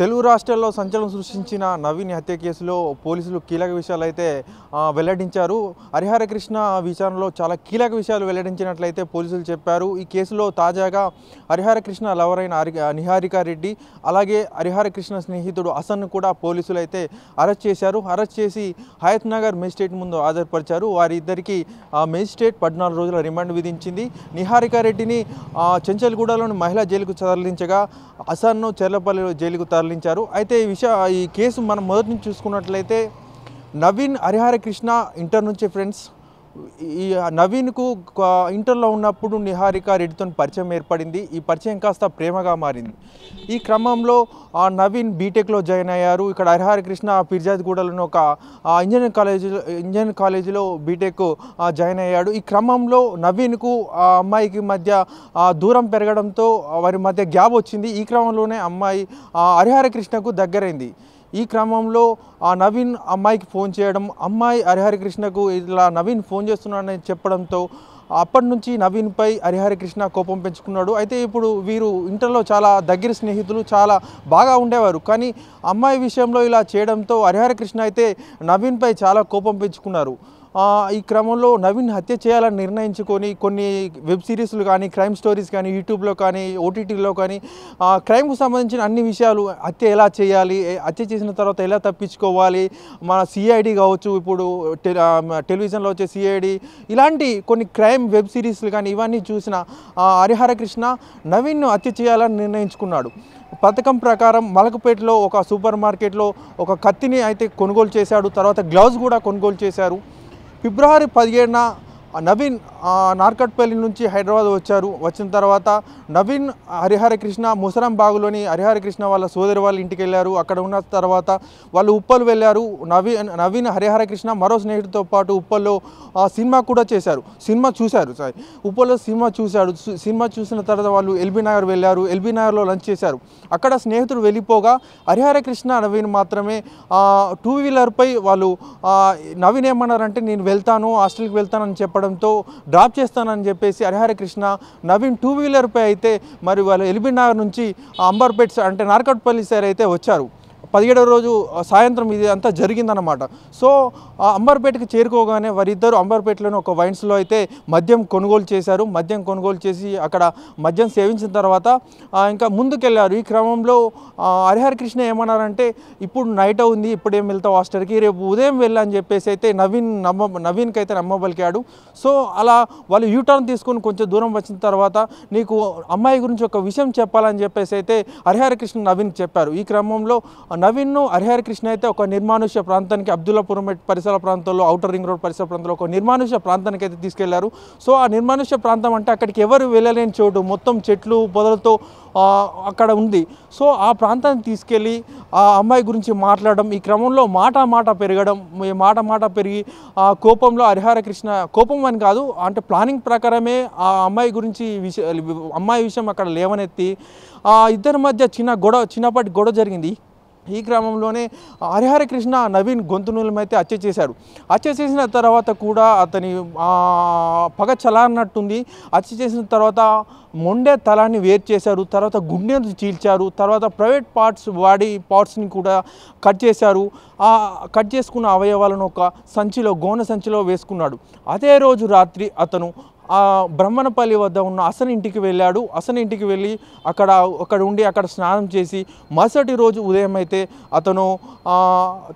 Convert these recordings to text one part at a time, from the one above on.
తెలుగు రాష్ట్రాల్లో సంచలనం సృష్టించిన నవీన్ హత్య కేసులో పోలీసులు కీలక విషయాలు అయితే వెల్లడించారు హరిహర కృష్ణ విచారణలో చాలా కీలక విషయాలు వెల్లడించినట్లయితే పోలీసులు చెప్పారు ఈ కేసులో తాజాగా హరిహర కృష్ణ లవర్ అయిన నిహారికా రెడ్డి అలాగే హరిహర కృష్ణ స్నేహితుడు హసన్ను కూడా పోలీసులు అయితే అరెస్ట్ చేశారు అరెస్ట్ చేసి హయత్ నగర్ మెజిస్ట్రేట్ ముందు హాజరుపరిచారు వారిద్దరికీ మెజిస్ట్రేట్ పద్నాలుగు రోజుల రిమాండ్ విధించింది నిహారికా రెడ్డిని చెంచల్గూడలోని మహిళా జైలుకు తరలించగా అసన్ను చెర్లపల్లి జైలుకు తరలి తరలించారు అయితే ఈ విషయ ఈ కేసు మనం మొదటి నుంచి చూసుకున్నట్లయితే నవీన్ హరిహర కృష్ణ ఇంటర్ నుంచి ఫ్రెండ్స్ ఈ నవీన్కు ఇంటర్లో ఉన్నప్పుడు నిహారిక రెడ్డితో పరిచయం ఏర్పడింది ఈ పరిచయం కాస్త ప్రేమగా మారింది ఈ క్రమంలో ఆ నవీన్ బీటెక్లో జాయిన్ అయ్యారు ఇక్కడ ఫిర్జాద్ పిర్జాద్గూడలోని ఒక ఇంజనీరింగ్ కాలేజీలో ఇంజనీరింగ్ కాలేజీలో బీటెక్ జాయిన్ అయ్యాడు ఈ క్రమంలో నవీన్కు ఆ అమ్మాయికి మధ్య దూరం పెరగడంతో వారి మధ్య గ్యాప్ వచ్చింది ఈ క్రమంలోనే అమ్మాయి కృష్ణకు దగ్గరైంది ఈ క్రమంలో ఆ నవీన్ అమ్మాయికి ఫోన్ చేయడం అమ్మాయి హరిహరికృష్ణకు ఇలా నవీన్ ఫోన్ చేస్తున్నాడని చెప్పడంతో అప్పటి నుంచి నవీన్పై హరిహరికృష్ణ కోపం పెంచుకున్నాడు అయితే ఇప్పుడు వీరు ఇంటర్లో చాలా దగ్గర స్నేహితులు చాలా బాగా ఉండేవారు కానీ అమ్మాయి విషయంలో ఇలా చేయడంతో హరిహరికృష్ణ అయితే నవీన్పై చాలా కోపం పెంచుకున్నారు ఈ క్రమంలో నవీన్ హత్య చేయాలని నిర్ణయించుకొని కొన్ని వెబ్ సిరీస్లు కానీ క్రైమ్ స్టోరీస్ కానీ యూట్యూబ్లో కానీ ఓటీటీలో కానీ క్రైమ్కు సంబంధించిన అన్ని విషయాలు హత్య ఎలా చేయాలి హత్య చేసిన తర్వాత ఎలా తప్పించుకోవాలి మన సిఐడి కావచ్చు ఇప్పుడు టెలివిజన్లో వచ్చే సిఐడి ఇలాంటి కొన్ని క్రైమ్ వెబ్ సిరీస్లు కానీ ఇవన్నీ చూసిన హరిహర కృష్ణ నవీన్ను హత్య చేయాలని నిర్ణయించుకున్నాడు పథకం ప్రకారం మలకపేటలో ఒక సూపర్ మార్కెట్లో ఒక కత్తిని అయితే కొనుగోలు చేశాడు తర్వాత గ్లౌజ్ కూడా కొనుగోలు చేశారు ఫిబ్రవరి పదిహేడున నవీన్ నార్కట్పల్లి నుంచి హైదరాబాద్ వచ్చారు వచ్చిన తర్వాత నవీన్ హరిహర కృష్ణ ముసరం బాగులోని హరిహర కృష్ణ వాళ్ళ సోదరి వాళ్ళ ఇంటికి వెళ్ళారు అక్కడ ఉన్న తర్వాత వాళ్ళు ఉప్పలు వెళ్ళారు నవీన్ నవీన్ హరిహర కృష్ణ మరో స్నేహితుడితో పాటు ఉప్పల్లో సినిమా కూడా చేశారు సినిమా చూశారు సారీ ఉప్పల్లో సినిమా చూశాడు సినిమా చూసిన తర్వాత వాళ్ళు ఎల్బీ నగర్ వెళ్ళారు ఎల్బీ నగర్లో లంచ్ చేశారు అక్కడ స్నేహితుడు వెళ్ళిపోగా హరిహర కృష్ణ నవీన్ మాత్రమే టూ వీలర్పై వాళ్ళు నవీన్ ఏమన్నారంటే నేను వెళ్తాను హాస్టల్కి వెళ్తానని చెప్పడం రావడంతో డ్రాప్ చేస్తానని చెప్పేసి హరిహర కృష్ణ నవీన్ టూ వీలర్పై అయితే మరి వాళ్ళు ఎలిబినగర్ నుంచి అంబర్పేట్ అంటే నార్కట్పల్లి సార్ అయితే వచ్చారు పదిహేడవ రోజు సాయంత్రం ఇది అంతా జరిగిందనమాట సో అంబర్పేటకి చేరుకోగానే వారిద్దరు అంబర్పేటలోని ఒక వైన్స్లో అయితే మద్యం కొనుగోలు చేశారు మద్యం కొనుగోలు చేసి అక్కడ మద్యం సేవించిన తర్వాత ఇంకా ముందుకెళ్ళారు ఈ క్రమంలో హరిహర కృష్ణ ఏమన్నారంటే ఇప్పుడు నైట్ అవుంది ఇప్పుడేం వెళ్తావు హాస్టల్కి రేపు ఉదయం వెళ్ళాలని చెప్పేసి అయితే నవీన్ నమ్మ నవీన్కి అయితే నమ్మబలికాడు సో అలా వాళ్ళు యూటర్న్ తీసుకుని కొంచెం దూరం వచ్చిన తర్వాత నీకు అమ్మాయి గురించి ఒక విషయం చెప్పాలని చెప్పేసి అయితే హరిహర కృష్ణ నవీన్ చెప్పారు ఈ క్రమంలో నవీన్ను హరిహర కృష్ణ అయితే ఒక నిర్మానుష్య ప్రాంతానికి అబ్దుల్లాపురం పరిసర ప్రాంతంలో అవుటర్ రింగ్ రోడ్ పరిసర ప్రాంతంలో ఒక నిర్మానుష్య ప్రాంతానికి అయితే తీసుకెళ్లారు సో ఆ నిర్మానుష్య ప్రాంతం అంటే అక్కడికి ఎవరు వెళ్ళలేని చోటు మొత్తం చెట్లు పొదలతో అక్కడ ఉంది సో ఆ ప్రాంతాన్ని తీసుకెళ్ళి ఆ అమ్మాయి గురించి మాట్లాడడం ఈ క్రమంలో మాట మాట పెరగడం మాట మాట పెరిగి ఆ కోపంలో హరిహర కృష్ణ కోపం అని కాదు అంటే ప్లానింగ్ ప్రకారమే ఆ అమ్మాయి గురించి విష అమ్మాయి విషయం అక్కడ లేవనెత్తి ఆ ఇద్దరి మధ్య చిన్న గొడవ చిన్నపాటి గొడవ జరిగింది ఈ క్రమంలోనే హరిహర కృష్ణ నవీన్ గొంతునూలమైతే హత్య చేశాడు హత్య చేసిన తర్వాత కూడా అతని పగ చలాన్నట్టుంది హత్య చేసిన తర్వాత మొండే తలాన్ని వేరు చేశారు తర్వాత గుండెను చీల్చారు తర్వాత ప్రైవేట్ పార్ట్స్ బాడీ పార్ట్స్ని కూడా కట్ చేశారు ఆ కట్ చేసుకున్న అవయవాలను ఒక సంచిలో గోన సంచిలో వేసుకున్నాడు అదే రోజు రాత్రి అతను ఆ బ్రహ్మణపల్లి వద్ద ఉన్న అసన ఇంటికి వెళ్ళాడు అసన ఇంటికి వెళ్ళి అక్కడ అక్కడ ఉండి అక్కడ స్నానం చేసి మరుసటి రోజు ఉదయం అయితే అతను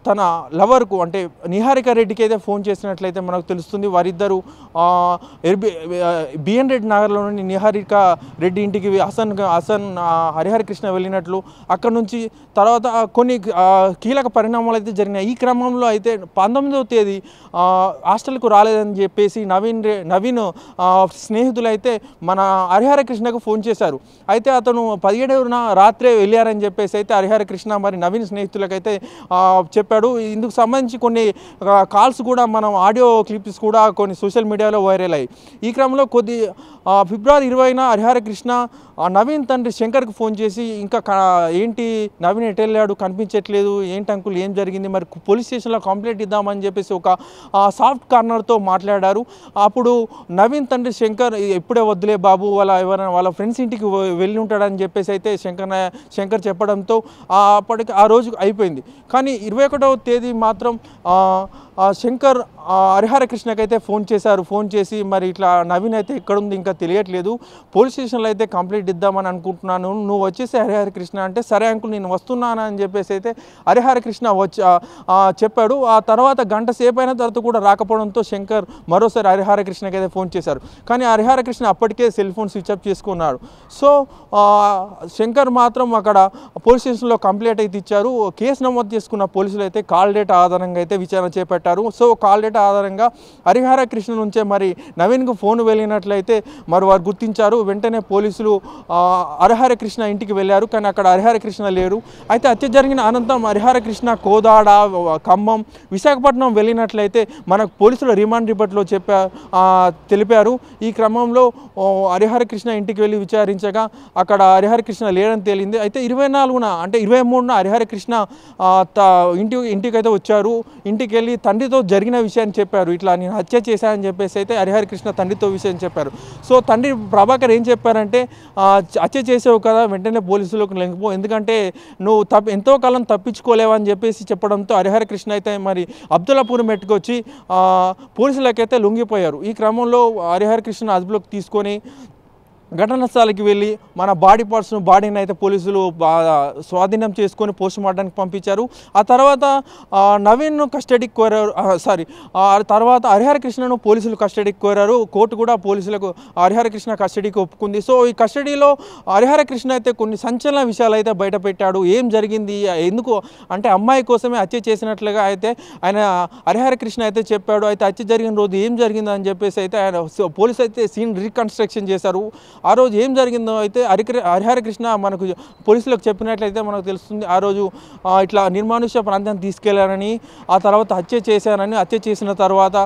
తన లవర్కు అంటే నిహారిక రెడ్డికి అయితే ఫోన్ చేసినట్లయితే మనకు తెలుస్తుంది వారిద్దరూ ఎర్బి బిఎన్ రెడ్డి నగర్లోని నిహారిక రెడ్డి ఇంటికి హసన్ హసన్ హరిహర కృష్ణ వెళ్ళినట్లు అక్కడ నుంచి తర్వాత కొన్ని కీలక పరిణామాలు అయితే జరిగినాయి ఈ క్రమంలో అయితే పంతొమ్మిదవ తేదీ హాస్టల్కు రాలేదని చెప్పేసి నవీన్ నవీన్ స్నేహితులైతే మన హరిహర కృష్ణకు ఫోన్ చేశారు అయితే అతను పదిహేడవన రాత్రే వెళ్ళారని చెప్పేసి అయితే హరిహర కృష్ణ మరి నవీన్ స్నేహితులకైతే చెప్పాడు ఇందుకు సంబంధించి కొన్ని కాల్స్ కూడా మనం ఆడియో క్లిప్స్ కూడా కొన్ని సోషల్ మీడియాలో వైరల్ అయ్యి ఈ క్రమంలో కొద్ది ఫిబ్రవరి ఇరవైన హరిహర కృష్ణ నవీన్ తండ్రి శంకర్కి ఫోన్ చేసి ఇంకా ఏంటి నవీన్ ఎటు వెళ్ళాడు కనిపించట్లేదు ఏంటి అంకుల్ ఏం జరిగింది మరి పోలీస్ స్టేషన్లో కంప్లైంట్ ఇద్దామని చెప్పేసి ఒక సాఫ్ట్ కార్నర్తో మాట్లాడారు అప్పుడు నవీన్ తండ్రి శంకర్ ఎప్పుడే వద్దులే బాబు వాళ్ళ ఎవరైనా వాళ్ళ ఫ్రెండ్స్ ఇంటికి వెళ్ళి ఉంటాడని చెప్పేసి అయితే శంకర్ శంకర్ చెప్పడంతో అప్పటికి ఆ రోజు అయిపోయింది కానీ ఇరవై ఒకటవ తేదీ మాత్రం శంకర్ హరిహర అయితే ఫోన్ చేశారు ఫోన్ చేసి మరి ఇట్లా నవీన్ అయితే ఎక్కడుంది ఇంకా తెలియట్లేదు పోలీస్ స్టేషన్లో అయితే కంప్లీట్ ఇద్దామని అనుకుంటున్నాను నువ్వు వచ్చేసి హరిహర కృష్ణ అంటే సరే అంకుల్ నేను వస్తున్నాను అని చెప్పేసి అయితే హరిహర కృష్ణ వచ్చి చెప్పాడు ఆ తర్వాత గంట సేపు అయిన తర్వాత కూడా రాకపోవడంతో శంకర్ మరోసారి హరిహర కృష్ణకి అయితే ఫోన్ చేశారు కానీ హరిహర కృష్ణ అప్పటికే సెల్ ఫోన్ స్విచ్ ఆఫ్ చేసుకున్నాడు సో శంకర్ మాత్రం అక్కడ పోలీస్ స్టేషన్లో కంప్లీట్ అయితే ఇచ్చారు కేసు నమోదు చేసుకున్న పోలీసులు అయితే కాల్ డేట్ ఆధారంగా అయితే విచారణ చేపట్టారు పెట్టారు సో కాల్ డేటా ఆధారంగా హరిహర కృష్ణ నుంచే మరి నవీన్కు ఫోన్ వెళ్ళినట్లయితే మరి వారు గుర్తించారు వెంటనే పోలీసులు హరిహర కృష్ణ ఇంటికి వెళ్ళారు కానీ అక్కడ హరిహర కృష్ణ లేరు అయితే హత్య జరిగిన అనంతరం హరిహర కృష్ణ కోదాడ ఖమ్మం విశాఖపట్నం వెళ్ళినట్లయితే మనకు పోలీసులు రిమాండ్ రిపోర్ట్లో చెప్పా తెలిపారు ఈ క్రమంలో హరిహర కృష్ణ ఇంటికి వెళ్ళి విచారించగా అక్కడ హరిహర కృష్ణ లేడని తేలింది అయితే ఇరవై నాలుగున అంటే ఇరవై మూడున హరిహర కృష్ణ ఇంటి అయితే వచ్చారు ఇంటికి వెళ్ళి తండ్రి తండ్రితో జరిగిన విషయాన్ని చెప్పారు ఇట్లా నేను హత్య చేశానని చెప్పేసి అయితే హరిహరికృష్ణ తండ్రితో విషయం చెప్పారు సో తండ్రి ప్రభాకర్ ఏం చెప్పారంటే హత్య చేసావు కదా వెంటనే పోలీసులకు లెంగిపో ఎందుకంటే నువ్వు తప్ప ఎంతో కాలం తప్పించుకోలేవని చెప్పేసి చెప్పడంతో హరిహరకృష్ణ అయితే మరి అబ్దుల్లాపూర్ మెట్టుకొచ్చి పోలీసులకైతే లొంగిపోయారు ఈ క్రమంలో హరిహరకృష్ణ అదుపులోకి తీసుకొని ఘటన స్థలికి వెళ్ళి మన బాడీ పార్ట్స్ను బాడీని అయితే పోలీసులు స్వాధీనం చేసుకొని పోస్ట్ మార్టానికి పంపించారు ఆ తర్వాత నవీన్ను కస్టడీకి కోరారు సారీ ఆ తర్వాత హరిహర కృష్ణను పోలీసులు కస్టడీకి కోరారు కోర్టు కూడా పోలీసులకు హరిహర కృష్ణ కస్టడీకి ఒప్పుకుంది సో ఈ కస్టడీలో హరిహర కృష్ణ అయితే కొన్ని సంచలన విషయాలు అయితే బయటపెట్టాడు ఏం జరిగింది ఎందుకు అంటే అమ్మాయి కోసమే హత్య చేసినట్లుగా అయితే ఆయన హరిహర కృష్ణ అయితే చెప్పాడు అయితే హత్య జరిగిన రోజు ఏం జరిగిందని చెప్పేసి అయితే ఆయన పోలీసు అయితే సీన్ రీకన్స్ట్రక్షన్ చేశారు ఆ రోజు ఏం జరిగిందో అయితే హరికృ హరిహరకృష్ణ మనకు పోలీసులకు చెప్పినట్లయితే మనకు తెలుస్తుంది ఆ రోజు ఇట్లా నిర్మానుష్య ప్రాంతాన్ని తీసుకెళ్లానని ఆ తర్వాత హత్య చేశానని హత్య చేసిన తర్వాత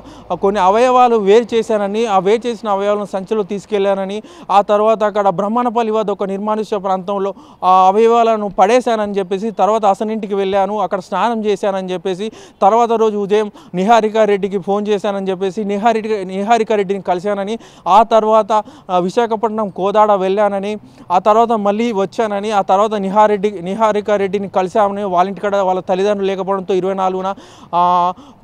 కొన్ని అవయవాలు వేరు చేశానని ఆ వేరు చేసిన అవయవాలను సంచిలో తీసుకెళ్లానని ఆ తర్వాత అక్కడ బ్రహ్మణపల్లి వద్ద ఒక నిర్మానుష్య ప్రాంతంలో ఆ అవయవాలను పడేశానని చెప్పేసి తర్వాత అసనింటికి వెళ్ళాను అక్కడ స్నానం చేశానని చెప్పేసి తర్వాత రోజు ఉదయం నిహారికారెడ్డికి ఫోన్ చేశానని చెప్పేసి నిహారి రెడ్డిని కలిశానని ఆ తర్వాత విశాఖపట్నం మనం కోదాడ వెళ్ళానని ఆ తర్వాత మళ్ళీ వచ్చానని ఆ తర్వాత నిహారెడ్డి నిహారికారెడ్డిని కలిశామని వాళ్ళ ఇంటికాడ వాళ్ళ తల్లిదండ్రులు లేకపోవడంతో ఇరవై నాలుగున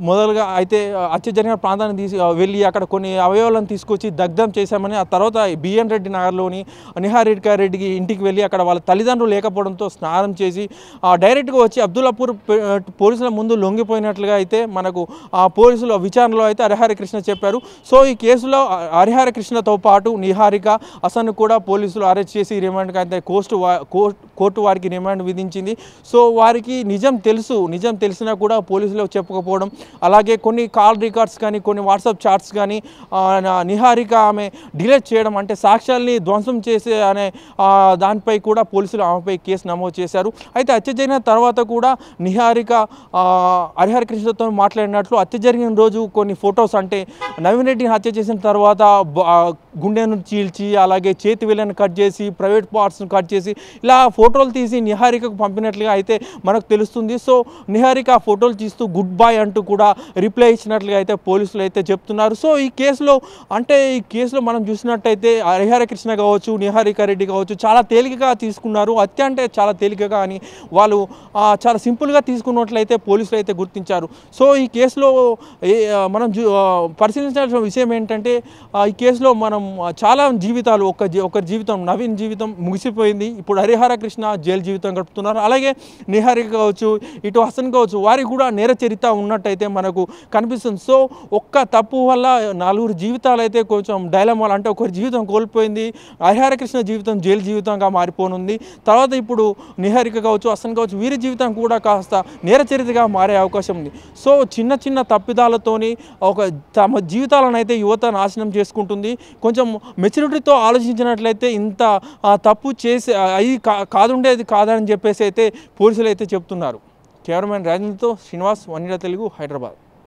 మొదలుగా అయితే హత్య జరిగిన ప్రాంతాన్ని తీసి వెళ్ళి అక్కడ కొన్ని అవయవాలను తీసుకొచ్చి దగ్ధం చేశామని ఆ తర్వాత బిఎన్ రెడ్డి నగర్లోని రెడ్డికి ఇంటికి వెళ్ళి అక్కడ వాళ్ళ తల్లిదండ్రులు లేకపోవడంతో స్నానం చేసి డైరెక్ట్గా వచ్చి అబ్దుల్లాపూర్ పోలీసుల ముందు లొంగిపోయినట్లుగా అయితే మనకు ఆ పోలీసుల విచారణలో అయితే హరిహర కృష్ణ చెప్పారు సో ఈ కేసులో హరిహర కృష్ణతో పాటు నిహారిక అసన్ను కూడా పోలీసులు అరెస్ట్ చేసి రిమాండ్ అయితే కోస్ట్ కోర్టు వారికి రిమాండ్ విధించింది సో వారికి నిజం తెలుసు నిజం తెలిసినా కూడా పోలీసులు చెప్పకపోవడం అలాగే కొన్ని కాల్ రికార్డ్స్ కానీ కొన్ని వాట్సాప్ చాట్స్ కానీ నిహారిక ఆమె డిలీట్ చేయడం అంటే సాక్ష్యాల్ని ధ్వంసం చేసే అనే దానిపై కూడా పోలీసులు ఆమెపై కేసు నమోదు చేశారు అయితే హత్య జరిగిన తర్వాత కూడా నిహారిక హరిహర కృష్ణతో మాట్లాడినట్లు హత్య జరిగిన రోజు కొన్ని ఫొటోస్ అంటే నవీన్ రెడ్డిని హత్య చేసిన తర్వాత గుండెను చీల్చి అలాగే అలాగే చేతి వేళ్ళను కట్ చేసి ప్రైవేట్ పార్ట్స్ను కట్ చేసి ఇలా ఫోటోలు తీసి నిహారికకు పంపినట్లుగా అయితే మనకు తెలుస్తుంది సో నిహారిక ఫోటోలు తీస్తూ గుడ్ బాయ్ అంటూ కూడా రిప్లై ఇచ్చినట్లుగా అయితే పోలీసులు అయితే చెప్తున్నారు సో ఈ కేసులో అంటే ఈ కేసులో మనం చూసినట్టయితే హరిహర కృష్ణ కావచ్చు నిహారిక రెడ్డి కావచ్చు చాలా తేలికగా తీసుకున్నారు అత్య అంటే చాలా తేలికగా అని వాళ్ళు చాలా సింపుల్గా తీసుకున్నట్లయితే పోలీసులు అయితే గుర్తించారు సో ఈ కేసులో మనం పరిశీలించాల్సిన విషయం ఏంటంటే ఈ కేసులో మనం చాలా జీవితాలు వాళ్ళు ఒక ఒకరి జీవితం నవీన్ జీవితం ముగిసిపోయింది ఇప్పుడు హరిహర కృష్ణ జైలు జీవితం గడుపుతున్నారు అలాగే నిహారిక కావచ్చు ఇటు హసన్ కావచ్చు వారికి కూడా నేర చరిత ఉన్నట్టయితే మనకు కనిపిస్తుంది సో ఒక్క తప్పు వల్ల నలుగురు జీవితాలు అయితే కొంచెం డైలమ్ అంటే ఒకరి జీవితం కోల్పోయింది హరిహర కృష్ణ జీవితం జైలు జీవితంగా మారిపోనుంది తర్వాత ఇప్పుడు నిహారిక కావచ్చు హసన్ కావచ్చు వీరి జీవితం కూడా కాస్త నేర చరిత్రగా మారే అవకాశం ఉంది సో చిన్న చిన్న తప్పిదాలతోని ఒక తమ జీవితాలను అయితే యువత నాశనం చేసుకుంటుంది కొంచెం మెచ్యూరిటీతో ఆలోచించినట్లయితే ఇంత తప్పు చేసే అది కాదుండేది కాదని చెప్పేసి అయితే పోలీసులు అయితే చెప్తున్నారు కెమెరామెన్ రాజేంద్రతో శ్రీనివాస్ వన్నిరా తెలుగు హైదరాబాద్